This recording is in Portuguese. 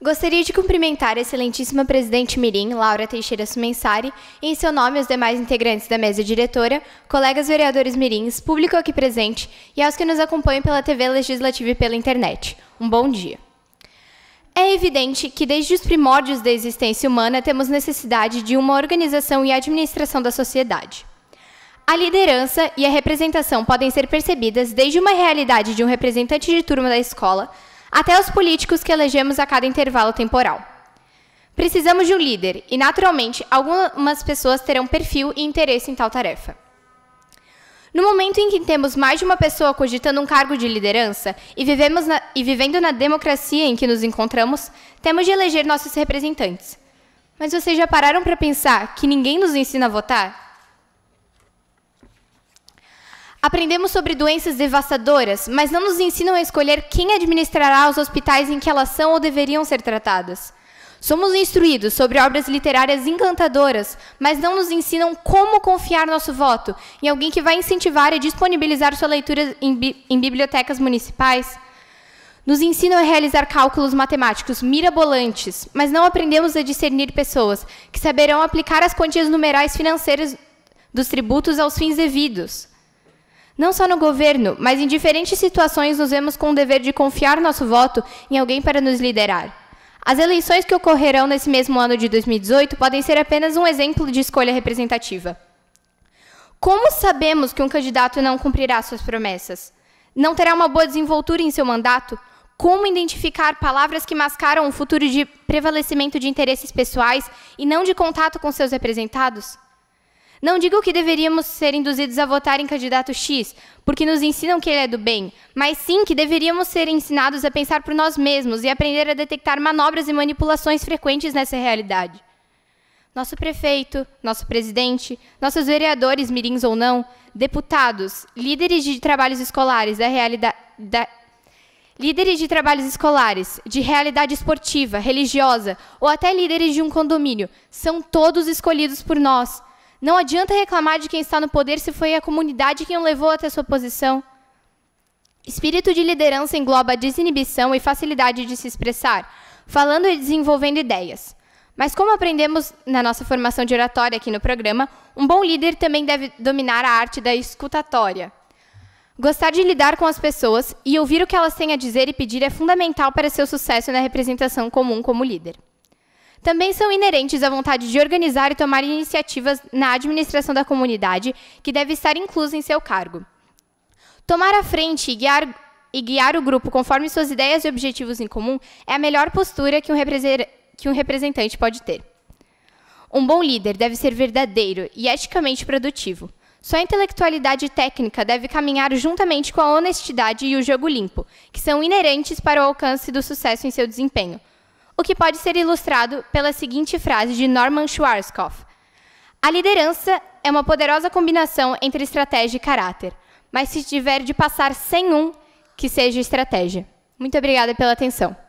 Gostaria de cumprimentar a excelentíssima presidente Mirim, Laura Teixeira Sumensari, e em seu nome os demais integrantes da mesa diretora, colegas vereadores mirins, público aqui presente e aos que nos acompanham pela TV Legislativa e pela internet. Um bom dia. É evidente que desde os primórdios da existência humana temos necessidade de uma organização e administração da sociedade. A liderança e a representação podem ser percebidas desde uma realidade de um representante de turma da escola até os políticos que elegemos a cada intervalo temporal. Precisamos de um líder e, naturalmente, algumas pessoas terão perfil e interesse em tal tarefa. No momento em que temos mais de uma pessoa cogitando um cargo de liderança e, vivemos na, e vivendo na democracia em que nos encontramos, temos de eleger nossos representantes. Mas vocês já pararam para pensar que ninguém nos ensina a votar? Aprendemos sobre doenças devastadoras, mas não nos ensinam a escolher quem administrará os hospitais em que elas são ou deveriam ser tratadas. Somos instruídos sobre obras literárias encantadoras, mas não nos ensinam como confiar nosso voto em alguém que vai incentivar e disponibilizar sua leitura em, bi em bibliotecas municipais. Nos ensinam a realizar cálculos matemáticos mirabolantes, mas não aprendemos a discernir pessoas que saberão aplicar as quantias numerais financeiras dos tributos aos fins devidos. Não só no governo, mas em diferentes situações nos vemos com o dever de confiar nosso voto em alguém para nos liderar. As eleições que ocorrerão nesse mesmo ano de 2018 podem ser apenas um exemplo de escolha representativa. Como sabemos que um candidato não cumprirá suas promessas? Não terá uma boa desenvoltura em seu mandato? Como identificar palavras que mascaram um futuro de prevalecimento de interesses pessoais e não de contato com seus representados? Não digo que deveríamos ser induzidos a votar em candidato X, porque nos ensinam que ele é do bem, mas sim que deveríamos ser ensinados a pensar por nós mesmos e aprender a detectar manobras e manipulações frequentes nessa realidade. Nosso prefeito, nosso presidente, nossos vereadores, mirins ou não, deputados, líderes de trabalhos escolares da realidade. Da... Líderes de trabalhos escolares, de realidade esportiva, religiosa ou até líderes de um condomínio são todos escolhidos por nós não adianta reclamar de quem está no poder se foi a comunidade quem o levou até sua posição. Espírito de liderança engloba desinibição e facilidade de se expressar, falando e desenvolvendo ideias. Mas como aprendemos na nossa formação de oratória aqui no programa, um bom líder também deve dominar a arte da escutatória. Gostar de lidar com as pessoas e ouvir o que elas têm a dizer e pedir é fundamental para seu sucesso na representação comum como líder também são inerentes à vontade de organizar e tomar iniciativas na administração da comunidade, que deve estar inclusa em seu cargo. Tomar a frente e guiar, e guiar o grupo conforme suas ideias e objetivos em comum é a melhor postura que um, que um representante pode ter. Um bom líder deve ser verdadeiro e eticamente produtivo. Sua intelectualidade técnica deve caminhar juntamente com a honestidade e o jogo limpo, que são inerentes para o alcance do sucesso em seu desempenho, o que pode ser ilustrado pela seguinte frase de Norman Schwarzkopf: A liderança é uma poderosa combinação entre estratégia e caráter, mas se tiver de passar sem um, que seja estratégia. Muito obrigada pela atenção.